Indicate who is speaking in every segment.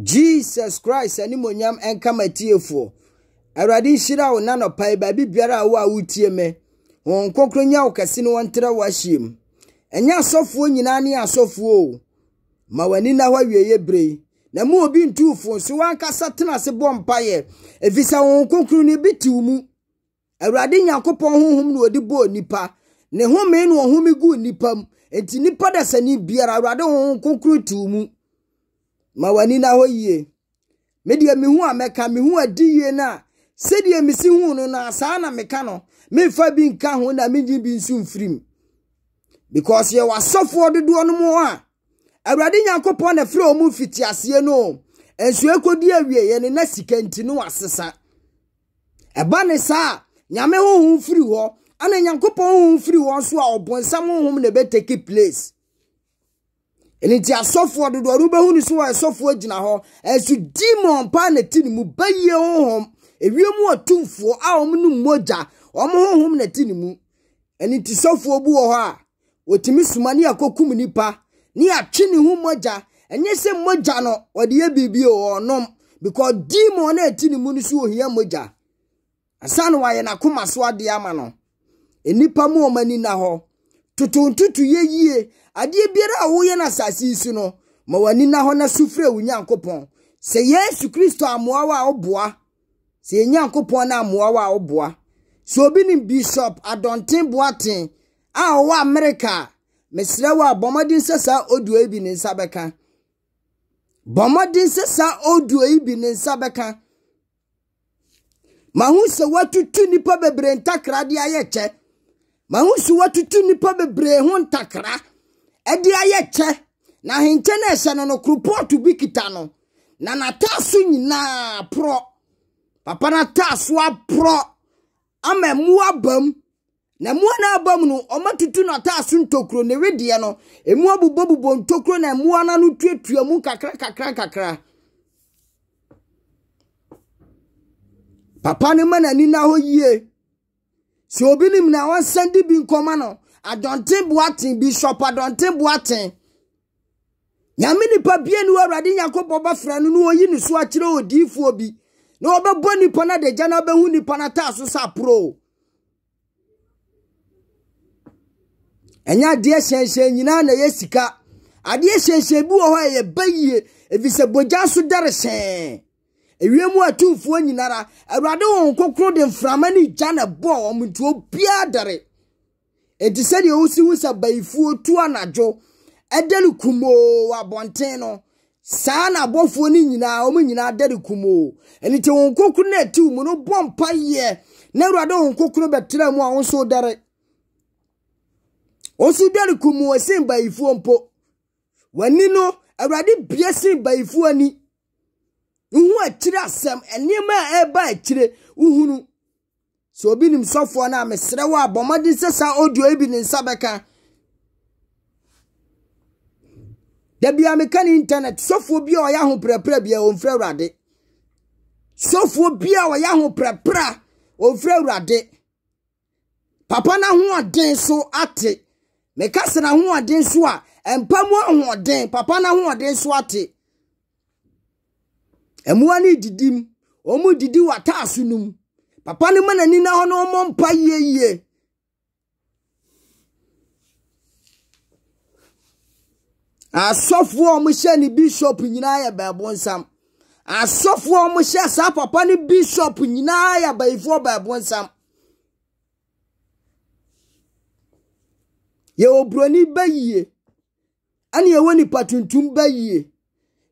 Speaker 1: jesus christ animonyam nka matiefoɔ awurade nhyira wo na nɔpa yi baabi biara a wo a wotie me wɔn nkokoro nya wo kɛse ne wɔntrɛ wo ahyia mu ɛnyɛ asɔfoɔ nyinaa ne asɔfoɔ o ma w'ani na hɔ awieɛ bere na mu obi ntuufo so wankasa tena ase bɔ mpayɛ efisɛ wɔn nkokoro no bi te wo mu awurade nyankopɔn honhom na wɔde bɔɔ nipa ne home ne wɔn home guu nipa mu nti nipa dasani biara awurade wɔn nkokoro te mu ma w'ani na hɔ yie me deɛ mehu a mɛka mehu adi yie no a sɛdeɛ mesi hu no na saa na meka no memfa bi nka ho na megye bi nso mfirim because yɛwɔ asɔfoɔ dodoɔ no mu a awurade nyankopɔn na ɛfrɛ ɔmu fitiaseɛ no nsuo ekodi awie yɛne na sika nti no asesa ɛba ne saa nyame honhom firi hɔ ɛna nyankopɔn honhom firi hɔ nso a ɔbɔnsam honhom na ɛbɛtake place nti asɔfoɔ dodoɔ no wobɛhu no so wɔ asɔfoɔ gyina hɔ ɛso demon paa na ti ne mu bɛyie honhom ewiem ɔtumfoɔ a wɔn no mogya wɔn honhom na ti ne mu ɛne ti sɔfoɔ bi wɔ hɔ a wɔtumi suma ne akɔkum nipa ne atwe ne ho mogya ɛnyɛ sɛ mogya no ɔde yɛ biribi ɔnom because demon na ti ne mu no so ohia mogya asan wɔayɛ n'akoma so adeɛ ama no e nipa mu wɔn ani na hɔ. toto ntutuyɛ yie adeɛ biara a woyɛ no asase yi so no ma w'ani na hɔ na sufrɛ wo nyankopɔn sɛ yesu kristo amoa wo a woboa sɛ yɛ nyankopɔn no amoa wo woboa sɛ obi ne bishop adɔnten boaten a ɔwɔ amerika a mesrɛ wo a bɔmmɔden sɛ saa oduo yi bi ne nsa bɛka bɔmmɔden sɛ saa oduo yi bi ne nsa bɛka mahu sɛ woatutu nnipa bebree ntakra de ayɛ kyɛ ma ho si watutu nnipa bebree ho ntakra ɛde ayɛ kyɛ na ahenkyɛ no ɛhyɛ no no kuropɔɔto bi kita no na n'ataaso nyinaa porɔ papa n'ataaso aporɔ ama mmoa aba mu na mmoa no aba mu no ɔmatutu n'ataaso ntokuro ne wedeɛ no emu abobɔbobɔ ntokuro na mmoa no ano tuatua mu kakra kakra kakra papa no ma n'ani na hɔ yie sɛ obi nim na wɔnsɛn de bi nkɔma no adɔnten boaten bishop adɔnten boaten nyame nipa bie ne awurade nyankopɔn bɛfrɛ no na ɔyi ne so akyerɛ odiifoɔ bi na wɔbɛbɔ nipa no adagya na wɔbɛhu nipa no ataa so sɛ aporo ɛnyɛ adeɛ hyɛnhyɛn nyinaa na ɛyɛ sika adeɛ hyɛnhyɛn bi wɔ hɔ a ɛyɛ bɛ yie bogya so dare hyɛn ewiem atumfoɔ nyinara awurade wɔn kokoro de mframa ne gya na bɔ wɔn nti obiara dare eti sɛdeɛ osi wusa bayifuo tu anadwo ɛdɛli kumoo abɔnten no saa na abɔfoɔ no nyinaa wɔn nyinaa dɛli kumoo ɛni te wɔn kokoro na eti mu no bɔ mpa yɛ na awurade wɔn kokoro bɛtena mu a wɔn nso dare wɔn nso dɛli kumoo esi bayifuo mpo wɔn ani no awurade bie si bayifuo ani ihu akyire asɛm nneɛma a ɛreba akyire uhunu sɛ obi nim sɔfoɔ no a mesrɛ wɔ a bɔmmɔden sɛ saa oduo yi bi ne nsa bɛka dabi a meka ne internet sɔfoɔ bi a ɔyɛ ahoprɛprɛ bi a ɔmfrɛ awurade sɔfoɔ bi a ɔyɛ ahoprɛprɛ a ɔmfrɛ awurade papa n'ahoɔden so ate meka sɛ n'ahoɔden so a mpa mu ahoɔden papa n'ahoɔden so ate mmoa no didi mu wɔn didi wɔ ataaso no mu papa no ma n'ani na hɔ na wɔn mpa yie yie. asɔfoɔ a wɔhyɛ ne bishop nyinaa yɛ bɛɛbo nsam asɔfoɔ a wɔhyɛ saa papa ne bishop nyinaa yɛ bɛyifoɔ bɛɛbo nsam yɛwɔ buroni bɛyie ɛna yɛwɔ nipa tuntum bɛyie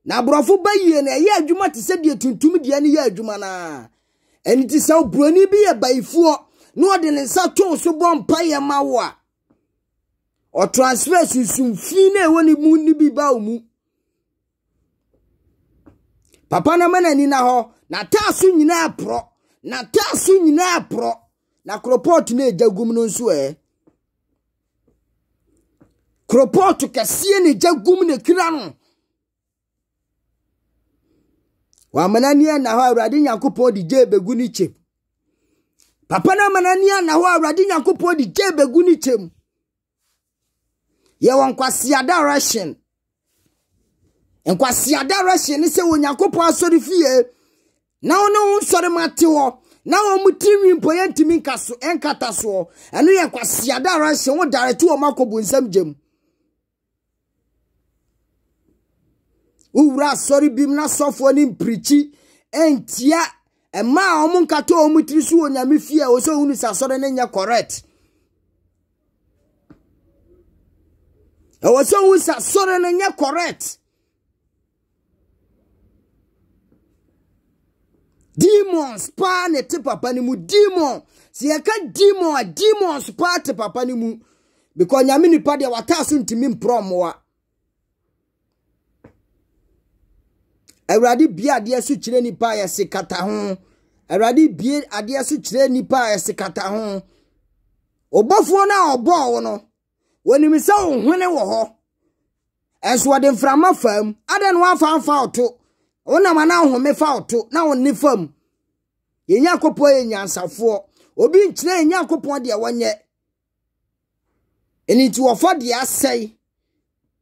Speaker 1: na aborɔfo ba yie na ɛyɛ adwuma te sɛ deɛ tuntum deɛ no yɛ adwuma naa ɛno ti sɛ oburoni bi yɛ bayifoɔ na ɔde ne nsa too so bɔ mpa yɛ ma wo a ɔtransfer sunsumfii na ɛwɔ ne mu ne bi ba wo mu papa no ma n'ani na hɔ na taa nyinaa porɔ na taa so nyinaa porɔ na koropɔɔto no ɛgya gum no nso ɛ koropɔɔto kɛseɛ na ɛgya gum na kira no wamana nneɛ na hɔ awurade nyankopɔn de gye bɛgu ne kyɛm papa no amana nneɛ na hɔ awurade nyankopɔn de gye bɛgu ne kyɛm yɛwɔ nkwasiada russian nkwasiada russian sɛ onyankopɔn asɔre fie na wo ne wo nsɔre mate hɔ na wɔn mu tirinwi mpo yɛntumi nkata soɔ ɛno yɛ wo dare te wɔn akɔ bu nsɛm wowura asɔre bim na sɔfoɔ ne mpirikyi ɛntia mmaa a wɔn nkata wɔn tiri so wɔ nyame fie a wɔsɛ wɔn nisa asɔre ne nyɛ correct ɛwɔ wɔn nisa asɔre ne nyɛ correct demons paa ne te papa ne mu demon si yɛka demon a demons paa te papa ne mu because nyame nipa deɛ wata so ntumi mporɔ mmoa. awurade bie adeɛ so kyerɛ nipa a yɛsi kata ho awurade bie adeɛ so kyerɛ nipa a yɛsi kata ho ɔbɔfoɔ no a ɔbɔɔ wo no wɔnim sɛ ɔhwene wɔ hɔ ɛso ɔde mframa fam adɛn no wafa mfa ɔto fa ɔto na wonni fam yɛn nyankopɔn yɛ nyansafoɔ obi nkyerɛ yɛn deɛ wɔnyɛ deɛ asɛe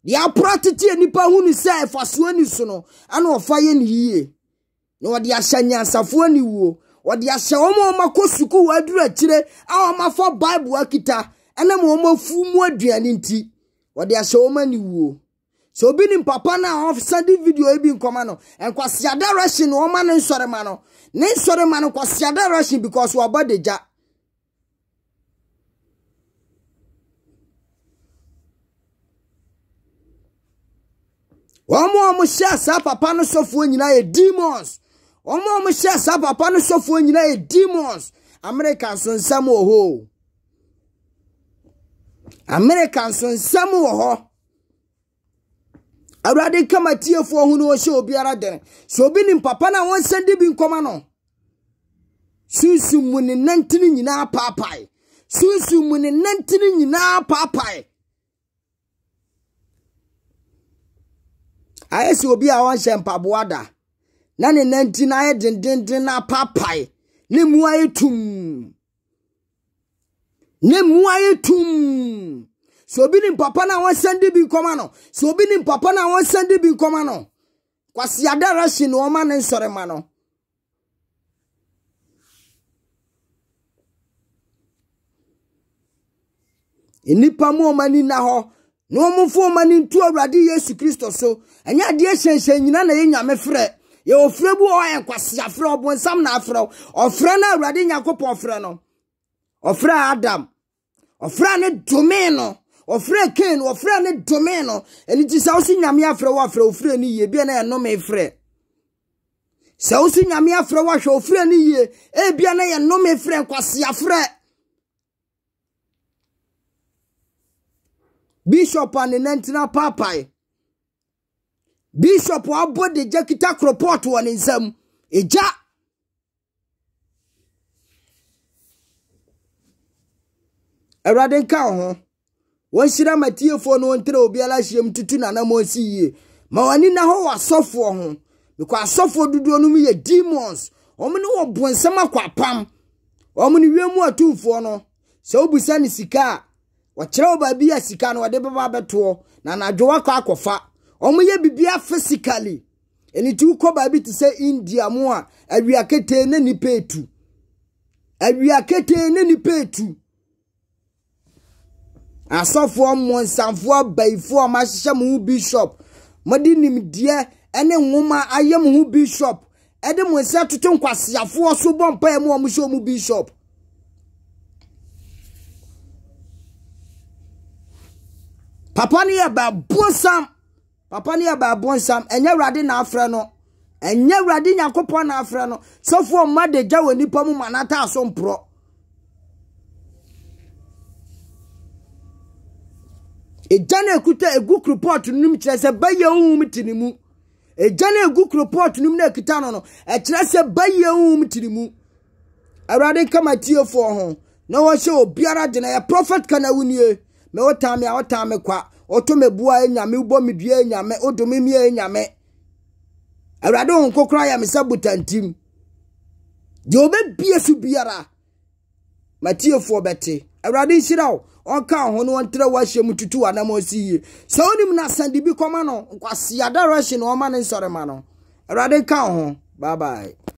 Speaker 1: deɛ apora tete nipa ho ne sɛ ɛfasoɔ ni so ano ɛna ni yɛ ne yie na wɔde ahyɛ nyansafoɔ ne wuo wɔde ahyɛ wɔn a wɔakɔ sukuu aduru akyire a wɔafa bible akita ɛna ma wɔafu mu aduane nti wɔde ahyɛ wɔn ani wuo sɛ obi ne papa no a ɔsande video yi bi nkɔma no mano rɛhye na ne nsɔrema no ne nsɔrema no because wɔabɔ de wɔn a wɔhyɛ saa papa no sɔfoɔ nyina yɛ demons wɔn a wɔhyɛ saa papa no sɔfoɔ nyinaa yɛ demons amerika nso nsɛm wɔ hɔ amerika nso nsɛm wɔ hɔ awurade kama tiefoɔ ho na wɔhyɛ obiara dene so obi ni papa na a wɔnsɛ bi nkɔma no sunsum mu ne nantene nyinaa paapae sunsum mu ne nantene nyinaa paapae ayɛ sɛ obi a ɔnhyɛ mpaboa da na ne nan ti no ayɛ dendenden na apapae ne mu ayɛ tum ne mu ayɛ tum sɛ obi ne mpapa no a wɔnsɛn de bi nkɔma no sɛ obi ne mpapa no a wɔnsɛn de bi nkɔma no kwasiada rahye ne ɔma ne nsɔrema no nnipa mu ɔma ni na hɔ na wɔmfo ma no ntu awurade yesu kristo so ɛnyɛ adeɛ hyɛnhyɛn nyina na yɛ nyame frɛ yɛwɔ frɛ bi wɔ ɔyɛ nkwaseafrɛ ɔbonsam na afrɛ ɔfrɛ no awurade nyankopɔn frɛ no ɔfrɛ adam ɔfrɛ ne domee no ɔfrɛ kain ɔfrɛ ne domee no ɛno nti sɛ wo so nyame afrɛ wo afrɛ ɔfrɛ no yie bia na yɛnome frɛ sɛ wo so nyame afrɛ wo ahwɛ ɔfrɛ no yie ebia na yɛnome frɛ nkwaseafrɛ bishop a ne nantena paapae bishop abɔ de gya kita koropɔt wɔ ne nsam egya awurade nka wo ho wɔnhyira ma tiefoɔ no wɔntere obiara ahyiam tutu nana ma ɔsi ma w'ani na hɔ wɔ asɔfoɔ ho bikɔ asɔfoɔ dodoɔ no mu yɛ demons wɔn ne wɔ bɔnsɛm akɔ apam wɔn ne wiem no sɛ wobisa ne sika wɔkyerɛ wo baabi a sika no wɔde bɛba abɛtoɔ na anadwo wakɔ akɔfa wɔyɛ biribi physically ɛni ti wokɔ baabi te sɛ india mu a awia ketee ne nipa etu awia ketee ne nipa etu asɔfoɔ mmɔnsanfoɔ bayifoɔ a wɔahyehyɛ mo ho bishop mode nimdeɛ ne nwoma ayɛ mo ho bishop ɛde mo nsa toto nkwaseafoɔ so bɔ mpaeɛ mu a wɔhyɛ mo bishop papa no yɛ baaboɔ nsam papa no na no ɛnyɛ awurade na afrɛ no sɔfoɔ mma gya wɔ nipa mu ma nata aso mporɔ egya no ekuta egu kuropɔt no mu kyerɛ mu no mu na ekuta no no ɛkyerɛ mu na wɔhyɛ obiara de na yɛ prɔfɛt enyame ɔtɔmɛbua nyame wobɔmedua nyame wodomemia nyame awurade wo nkokora yɛ me sɛ botantim deɛ wobɛbie so biara matiefoɔ bɛte awurade nhyira wo ɔnka wo ho no ɔntrɛ woahyɛ mu tutu anam ɔsi yie sɛ wonim no asɛnde bi kɔma no nkwaseada rɛhye no ɔma no nsɔre ma no awurade nka wo bye bye.